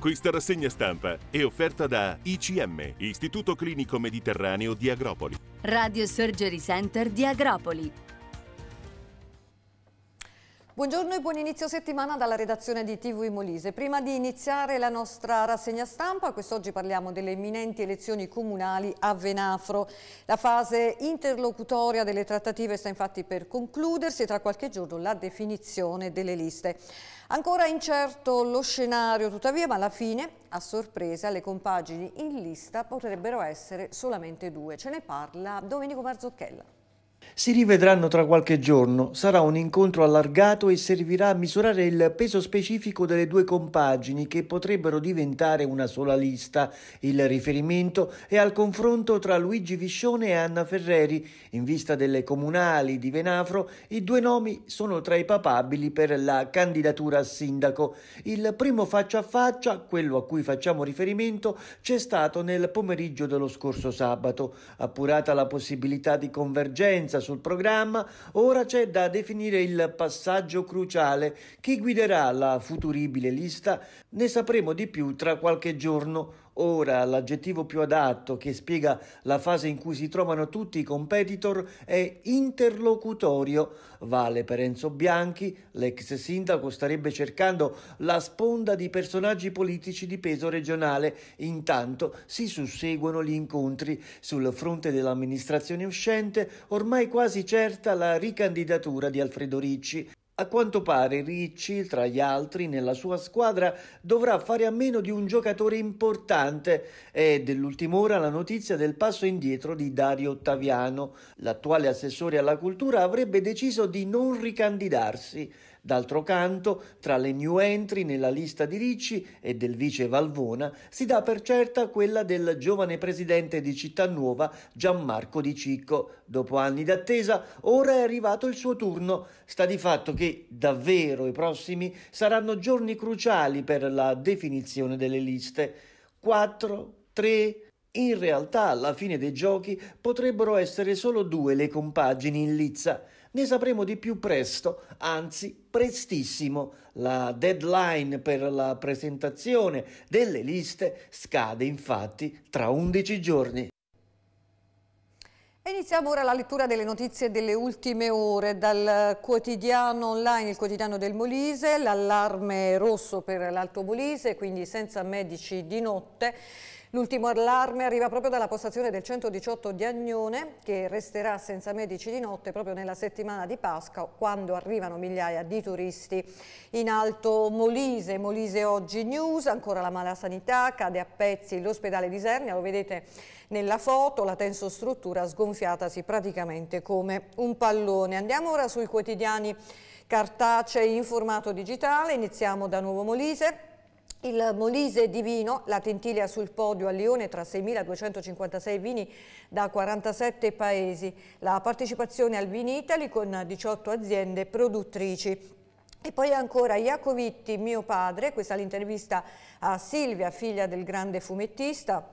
Questa rassegna stampa è offerta da ICM, Istituto Clinico Mediterraneo di Agropoli. Radio Surgery Center di Agropoli Buongiorno e buon inizio settimana dalla redazione di TV Molise. Prima di iniziare la nostra rassegna stampa, quest'oggi parliamo delle imminenti elezioni comunali a Venafro. La fase interlocutoria delle trattative sta infatti per concludersi e tra qualche giorno la definizione delle liste. Ancora incerto lo scenario, tuttavia, ma alla fine, a sorpresa, le compagini in lista potrebbero essere solamente due. Ce ne parla Domenico Marzocchella. Si rivedranno tra qualche giorno, sarà un incontro allargato e servirà a misurare il peso specifico delle due compagini che potrebbero diventare una sola lista. Il riferimento è al confronto tra Luigi Viscione e Anna Ferreri. In vista delle comunali di Venafro, i due nomi sono tra i papabili per la candidatura a sindaco. Il primo faccia a faccia, quello a cui facciamo riferimento, c'è stato nel pomeriggio dello scorso sabato. Appurata la possibilità di convergenza sul programma, ora c'è da definire il passaggio cruciale. Chi guiderà la futuribile lista ne sapremo di più tra qualche giorno. Ora l'aggettivo più adatto che spiega la fase in cui si trovano tutti i competitor è interlocutorio. Vale per Enzo Bianchi, l'ex sindaco starebbe cercando la sponda di personaggi politici di peso regionale. Intanto si susseguono gli incontri. Sul fronte dell'amministrazione uscente, ormai quasi certa la ricandidatura di Alfredo Ricci. A quanto pare Ricci, tra gli altri, nella sua squadra dovrà fare a meno di un giocatore importante. È dell'ultima ora la notizia del passo indietro di Dario Ottaviano. L'attuale assessore alla cultura avrebbe deciso di non ricandidarsi. D'altro canto, tra le new entry nella lista di Ricci e del vice Valvona si dà per certa quella del giovane presidente di Città Nuova Gianmarco Di Cicco. Dopo anni d'attesa, ora è arrivato il suo turno. Sta di fatto che davvero i prossimi saranno giorni cruciali per la definizione delle liste. 4, 3, in realtà alla fine dei giochi potrebbero essere solo due le compagini in lizza. Ne sapremo di più presto, anzi prestissimo. La deadline per la presentazione delle liste scade infatti tra 11 giorni. Iniziamo ora la lettura delle notizie delle ultime ore dal quotidiano online, il quotidiano del Molise, l'allarme rosso per l'Alto Molise, quindi senza medici di notte. L'ultimo allarme arriva proprio dalla postazione del 118 di Agnone che resterà senza medici di notte proprio nella settimana di Pasqua quando arrivano migliaia di turisti. In alto Molise, Molise Oggi News, ancora la mala sanità, cade a pezzi l'ospedale di Sernia, lo vedete nella foto, la tensostruttura sgonfiatasi praticamente come un pallone. Andiamo ora sui quotidiani cartacei in formato digitale, iniziamo da Nuovo Molise. Il Molise di vino, la Tintilia sul podio a Lione tra 6.256 vini da 47 paesi, la partecipazione al Vinitali con 18 aziende produttrici. E poi ancora Iacovitti, mio padre, questa l'intervista a Silvia, figlia del grande fumettista,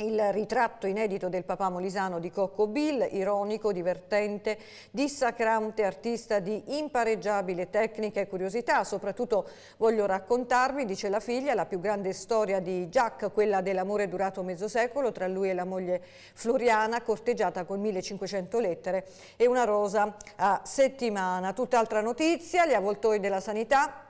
il ritratto inedito del papà molisano di Cocco Bill, ironico, divertente, dissacrante, artista di impareggiabile tecnica e curiosità. Soprattutto voglio raccontarvi, dice la figlia, la più grande storia di Jacques, quella dell'amore durato mezzo secolo tra lui e la moglie Floriana, corteggiata con 1500 lettere e una rosa a settimana. Tutt'altra notizia, gli avvoltoi della sanità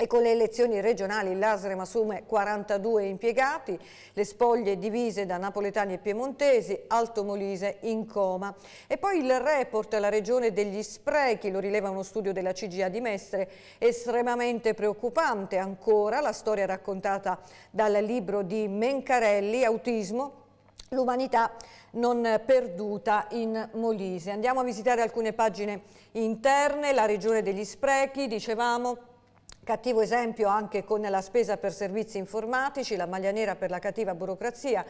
e con le elezioni regionali l'Asrem assume 42 impiegati, le spoglie divise da napoletani e piemontesi, Alto Molise in coma. E poi il report La regione degli sprechi, lo rileva uno studio della CGA di Mestre, estremamente preoccupante ancora, la storia raccontata dal libro di Mencarelli, Autismo, l'umanità non perduta in Molise. Andiamo a visitare alcune pagine interne, la regione degli sprechi, dicevamo, Cattivo esempio anche con la spesa per servizi informatici, la maglia nera per la cattiva burocrazia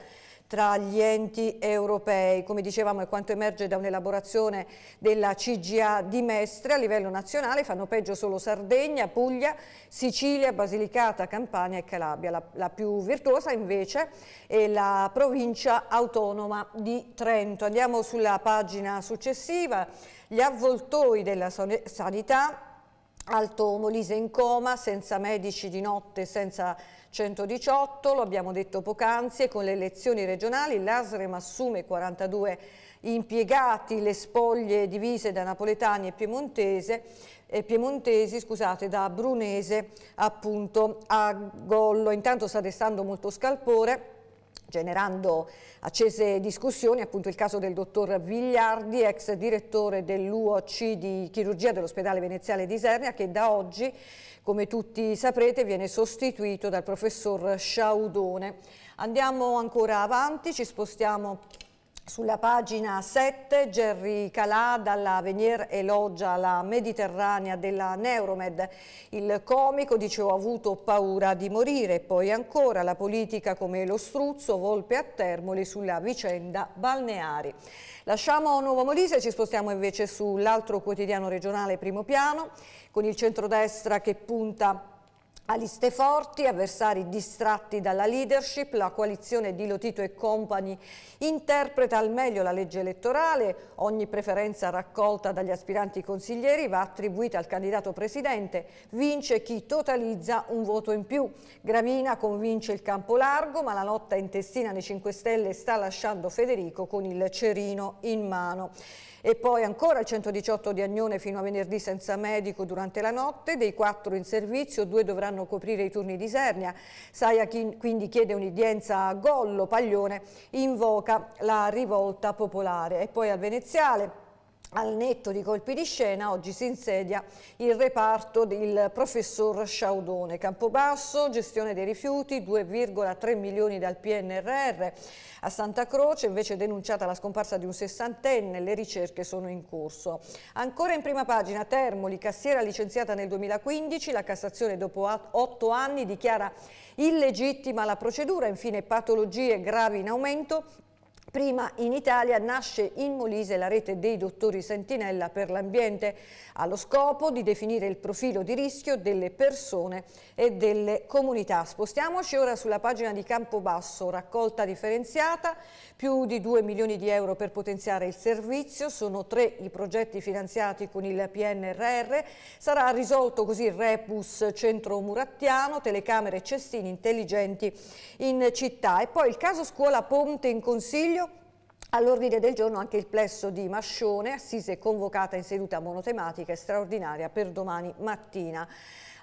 tra gli enti europei. Come dicevamo è quanto emerge da un'elaborazione della CGA di Mestre a livello nazionale, fanno peggio solo Sardegna, Puglia, Sicilia, Basilicata, Campania e Calabria. La, la più virtuosa invece è la provincia autonoma di Trento. Andiamo sulla pagina successiva, gli avvoltoi della sanità Alto Molise in coma, senza medici di notte, senza 118, lo abbiamo detto poc'anzi, e con le elezioni regionali l'ASREM assume 42 impiegati, le spoglie divise da napoletani e piemontese, e piemontesi, scusate, da brunese appunto a Gollo. Intanto sta restando molto scalpore generando accese discussioni, appunto il caso del dottor Vigliardi, ex direttore dell'UOC di chirurgia dell'ospedale veneziale di Isernia, che da oggi, come tutti saprete, viene sostituito dal professor Sciaudone. Andiamo ancora avanti, ci spostiamo sulla pagina 7 Gerry Calà dalla Venier elogia la Mediterranea della Neuromed. Il comico dice ho avuto paura di morire. Poi ancora la politica come lo struzzo, volpe a Termoli sulla vicenda balneari. Lasciamo Nuovo Molise e ci spostiamo invece sull'altro quotidiano regionale primo piano con il centrodestra che punta a liste forti, avversari distratti dalla leadership, la coalizione di Lotito e Compagni interpreta al meglio la legge elettorale, ogni preferenza raccolta dagli aspiranti consiglieri va attribuita al candidato presidente, vince chi totalizza un voto in più. Gravina convince il campo largo, ma la lotta intestina nei 5 Stelle sta lasciando Federico con il cerino in mano. E poi ancora il 118 di Agnone fino a venerdì senza medico durante la notte, dei quattro in servizio, due dovranno coprire i turni di Sernia. Saia quindi chiede un'idienza a Gollo, Paglione invoca la rivolta popolare. E poi al Veneziale al netto di colpi di scena oggi si insedia il reparto del professor Sciaudone. Campobasso, gestione dei rifiuti, 2,3 milioni dal PNRR. A Santa Croce invece denunciata la scomparsa di un sessantenne, le ricerche sono in corso. Ancora in prima pagina Termoli, cassiera licenziata nel 2015, la Cassazione dopo otto anni dichiara illegittima la procedura, infine patologie gravi in aumento Prima in Italia nasce in Molise la rete dei dottori Sentinella per l'ambiente, allo scopo di definire il profilo di rischio delle persone e delle comunità. Spostiamoci ora sulla pagina di Campobasso, raccolta differenziata, più di 2 milioni di euro per potenziare il servizio, sono tre i progetti finanziati con il PNRR, sarà risolto così il Repus Centro Murattiano, telecamere e cestini intelligenti in città. E poi il caso scuola Ponte in Consiglio All'ordine del giorno anche il plesso di Mascione, assise convocata in seduta monotematica e straordinaria per domani mattina.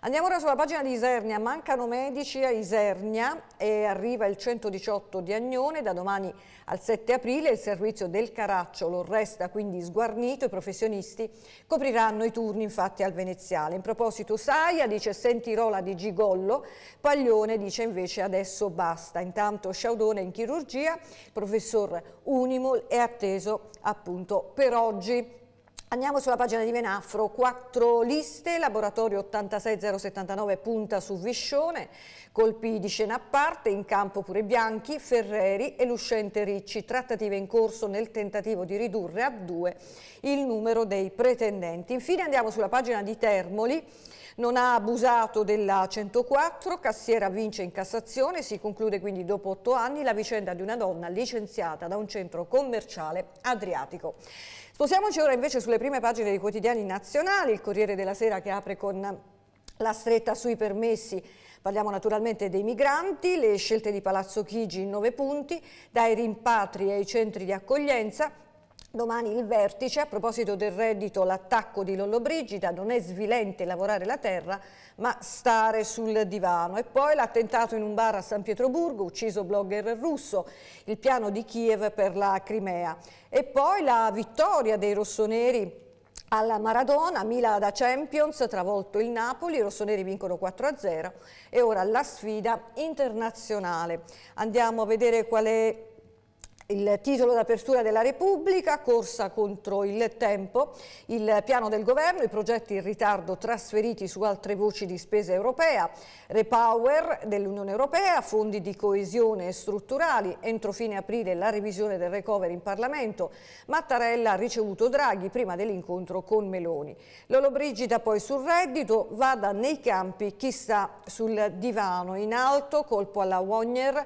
Andiamo ora sulla pagina di Isernia, mancano medici a Isernia e arriva il 118 di Agnone, da domani al 7 aprile il servizio del Caracciolo resta quindi sguarnito, i professionisti copriranno i turni infatti al veneziale. In proposito Saia dice sentirola di Gigollo, Paglione dice invece adesso basta, intanto Sciaudone in chirurgia, il professor Unimol è atteso appunto per oggi. Andiamo sulla pagina di Venafro, quattro liste, laboratorio 86079 punta su Viscione, colpi di scena a parte, in campo pure Bianchi, Ferreri e Luscente Ricci, trattative in corso nel tentativo di ridurre a due il numero dei pretendenti. Infine andiamo sulla pagina di Termoli, non ha abusato della 104, Cassiera vince in Cassazione, si conclude quindi dopo otto anni la vicenda di una donna licenziata da un centro commerciale adriatico. Sposiamoci ora invece sulle prime pagine dei quotidiani nazionali, il Corriere della Sera che apre con la stretta sui permessi Parliamo naturalmente dei migranti, le scelte di Palazzo Chigi in nove punti, dai rimpatri ai centri di accoglienza Domani il vertice, a proposito del reddito, l'attacco di Lollobrigida, non è svilente lavorare la terra, ma stare sul divano. E poi l'attentato in un bar a San Pietroburgo, ucciso blogger russo, il piano di Kiev per la Crimea. E poi la vittoria dei rossoneri alla Maradona, Mila da Champions, travolto il Napoli, i rossoneri vincono 4-0 e ora la sfida internazionale. Andiamo a vedere qual è il titolo d'apertura della Repubblica, corsa contro il tempo, il piano del governo, i progetti in ritardo trasferiti su altre voci di spesa europea, repower dell'Unione Europea, fondi di coesione strutturali, entro fine aprile la revisione del recovery in Parlamento, Mattarella ha ricevuto Draghi prima dell'incontro con Meloni. Lollobrigida poi sul reddito, vada nei campi, chi sta sul divano, in alto, colpo alla Wagner,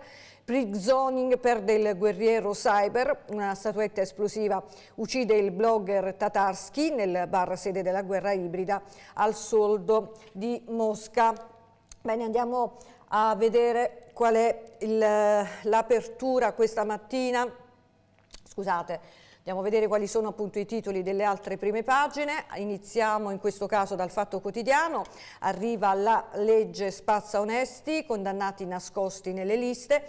Zoning per del guerriero cyber, una statuetta esplosiva uccide il blogger Tatarski nel bar sede della guerra ibrida al soldo di Mosca. Bene, andiamo a vedere qual è l'apertura questa mattina. Scusate, andiamo a vedere quali sono appunto i titoli delle altre prime pagine. Iniziamo in questo caso dal Fatto Quotidiano. Arriva la legge Spazza Onesti, condannati nascosti nelle liste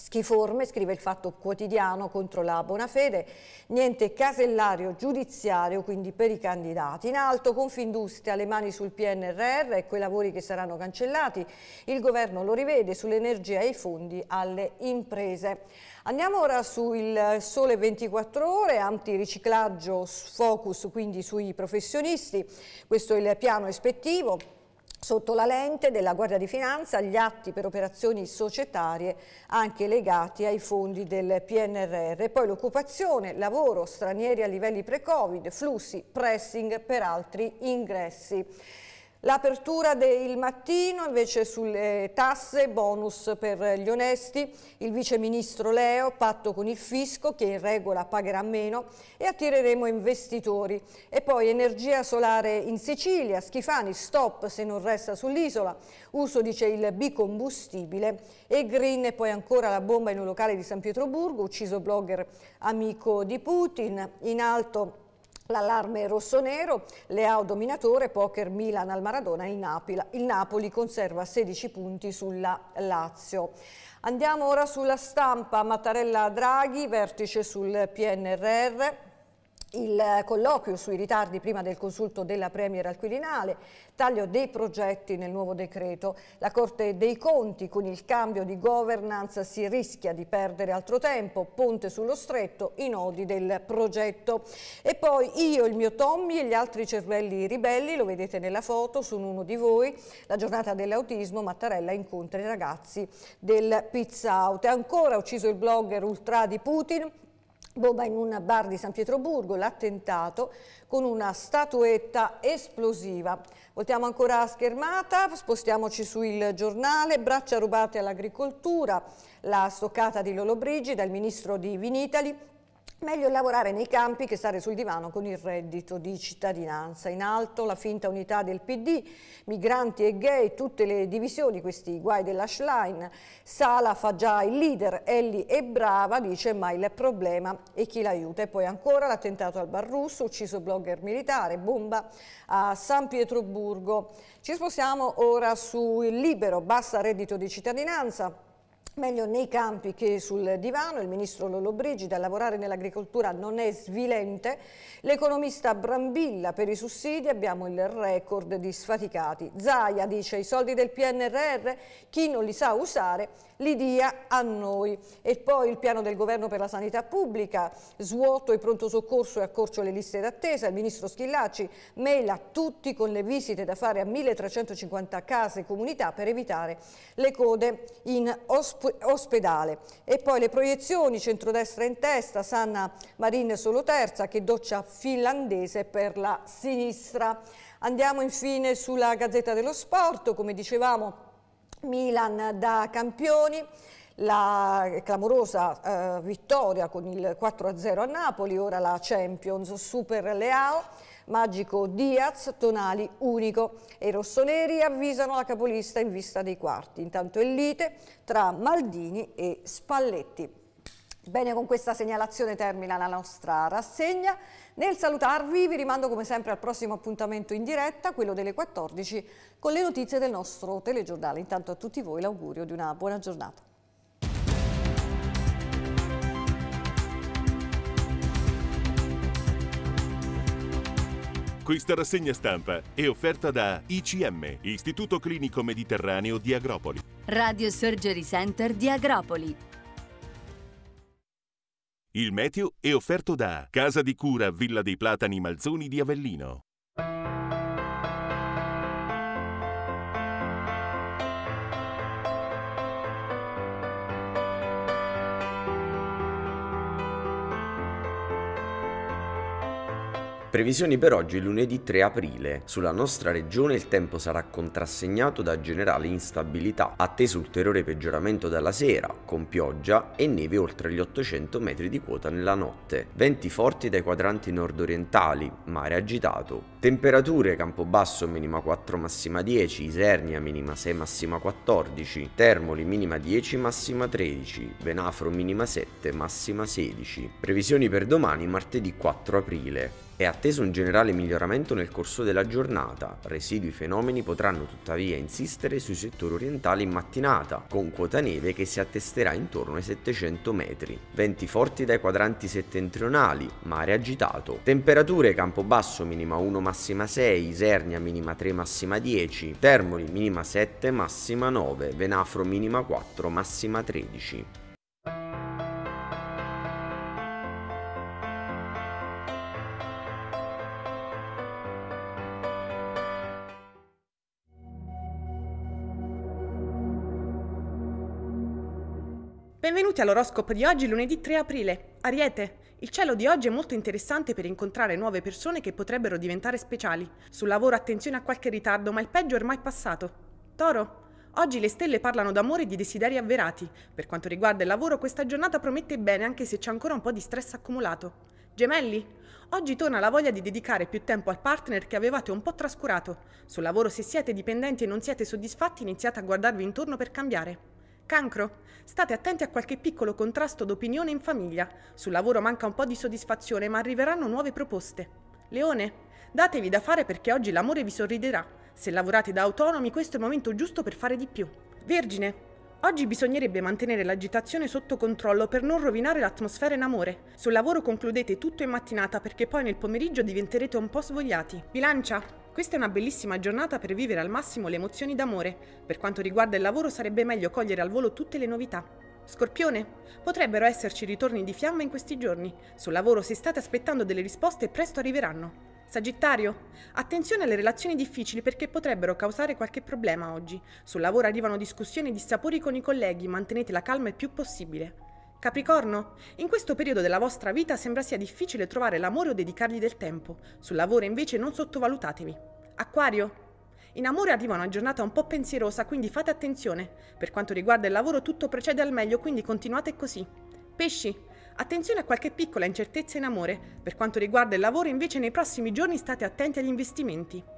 Schiforme, scrive il Fatto Quotidiano contro la buona fede, niente casellario giudiziario quindi per i candidati. In alto Confindustria, le mani sul PNRR e quei lavori che saranno cancellati, il governo lo rivede sull'energia e i fondi alle imprese. Andiamo ora sul Sole 24 Ore, antiriciclaggio, focus quindi sui professionisti, questo è il piano ispettivo sotto la lente della Guardia di Finanza gli atti per operazioni societarie anche legati ai fondi del PNRR, poi l'occupazione, lavoro, stranieri a livelli pre-Covid, flussi, pressing per altri ingressi. L'apertura del mattino invece sulle tasse, bonus per gli onesti, il viceministro Leo, patto con il fisco che in regola pagherà meno e attireremo investitori. E poi energia solare in Sicilia, Schifani, stop se non resta sull'isola, uso dice il bicombustibile e green e poi ancora la bomba in un locale di San Pietroburgo, ucciso blogger amico di Putin, in alto L'allarme rosso-nero, Leao dominatore, poker Milan al Maradona, il Napoli, il Napoli conserva 16 punti sulla Lazio. Andiamo ora sulla stampa, Mattarella Draghi, vertice sul PNRR, il colloquio sui ritardi prima del consulto della Premier al Quirinale, taglio dei progetti nel nuovo decreto. La Corte dei Conti con il cambio di governance si rischia di perdere altro tempo, ponte sullo stretto, i nodi del progetto. E poi io, il mio Tommy e gli altri cervelli ribelli, lo vedete nella foto, sono uno di voi, la giornata dell'autismo, Mattarella incontra i ragazzi del Pizza Out. E ancora ucciso il blogger ultra di Putin, bomba in un bar di San Pietroburgo, l'attentato con una statuetta esplosiva. Voltiamo ancora a schermata, spostiamoci sul giornale, braccia rubate all'agricoltura, la stoccata di Lollobrigida, il ministro di Vinitali, Meglio lavorare nei campi che stare sul divano con il reddito di cittadinanza. In alto la finta unità del PD, migranti e gay, tutte le divisioni, questi guai dell'ashline. Sala fa già il leader, Elli è brava, dice ma il problema è chi l'aiuta. E poi ancora l'attentato al bar russo, ucciso blogger militare, bomba a San Pietroburgo. Ci spostiamo ora sul libero, basta reddito di cittadinanza. Meglio nei campi che sul divano, il ministro Lollobrigida lavorare nell'agricoltura non è svilente, l'economista Brambilla per i sussidi abbiamo il record di sfaticati, Zaia dice i soldi del PNRR chi non li sa usare li dia a noi. E poi il piano del governo per la sanità pubblica, svuoto e pronto soccorso e accorcio le liste d'attesa, il ministro Schillacci maila tutti con le visite da fare a 1350 case e comunità per evitare le code in osp ospedale. E poi le proiezioni, centrodestra in testa, Sanna Marin solo terza che doccia finlandese per la sinistra. Andiamo infine sulla Gazzetta dello Sport, come dicevamo Milan da campioni, la clamorosa eh, vittoria con il 4-0 a Napoli, ora la Champions, Super Leao, Magico Diaz, Tonali unico e i rossoneri avvisano la capolista in vista dei quarti. Intanto è lite tra Maldini e Spalletti. Bene, con questa segnalazione termina la nostra rassegna. Nel salutarvi vi rimando come sempre al prossimo appuntamento in diretta, quello delle 14, con le notizie del nostro telegiornale. Intanto a tutti voi l'augurio di una buona giornata. Questa rassegna stampa è offerta da ICM, Istituto Clinico Mediterraneo di Agropoli. Radio Surgery Center di Agropoli il meteo è offerto da Casa di Cura Villa dei Platani Malzoni di Avellino. Previsioni per oggi lunedì 3 aprile. Sulla nostra regione il tempo sarà contrassegnato da generale instabilità, atteso ulteriore peggioramento dalla sera, con pioggia e neve oltre gli 800 metri di quota nella notte. Venti forti dai quadranti nordorientali, mare agitato. Temperature Campobasso minima 4 massima 10, Isernia minima 6 massima 14, Termoli minima 10 massima 13, Venafro minima 7 massima 16. Previsioni per domani martedì 4 aprile. È atteso un generale miglioramento nel corso della giornata, residui fenomeni potranno tuttavia insistere sui settori orientali in mattinata, con quota neve che si attesterà intorno ai 700 metri. Venti forti dai quadranti settentrionali, mare agitato. Temperature Campobasso minima 1 massima 6, Isernia minima 3 massima 10, Termoli minima 7 massima 9, Venafro minima 4 massima 13. benvenuti all'oroscopo di oggi, lunedì 3 aprile. Ariete. Il cielo di oggi è molto interessante per incontrare nuove persone che potrebbero diventare speciali. Sul lavoro attenzione a qualche ritardo, ma il peggio è ormai passato. Toro. Oggi le stelle parlano d'amore e di desideri avverati. Per quanto riguarda il lavoro, questa giornata promette bene anche se c'è ancora un po' di stress accumulato. Gemelli, oggi torna la voglia di dedicare più tempo al partner che avevate un po' trascurato. Sul lavoro, se siete dipendenti e non siete soddisfatti, iniziate a guardarvi intorno per cambiare. Cancro. State attenti a qualche piccolo contrasto d'opinione in famiglia. Sul lavoro manca un po' di soddisfazione, ma arriveranno nuove proposte. Leone. Datevi da fare perché oggi l'amore vi sorriderà. Se lavorate da autonomi, questo è il momento giusto per fare di più. Vergine. Oggi bisognerebbe mantenere l'agitazione sotto controllo per non rovinare l'atmosfera in amore. Sul lavoro concludete tutto in mattinata perché poi nel pomeriggio diventerete un po' svogliati. Bilancia! Questa è una bellissima giornata per vivere al massimo le emozioni d'amore. Per quanto riguarda il lavoro sarebbe meglio cogliere al volo tutte le novità. Scorpione, potrebbero esserci ritorni di fiamma in questi giorni. Sul lavoro se state aspettando delle risposte presto arriveranno. Sagittario, attenzione alle relazioni difficili perché potrebbero causare qualche problema oggi. Sul lavoro arrivano discussioni e dissapori con i colleghi, mantenete la calma il più possibile. Capricorno, in questo periodo della vostra vita sembra sia difficile trovare l'amore o dedicargli del tempo, sul lavoro invece non sottovalutatevi. Acquario, in amore arriva una giornata un po' pensierosa, quindi fate attenzione. Per quanto riguarda il lavoro tutto procede al meglio, quindi continuate così. Pesci, attenzione a qualche piccola incertezza in amore. Per quanto riguarda il lavoro invece nei prossimi giorni state attenti agli investimenti.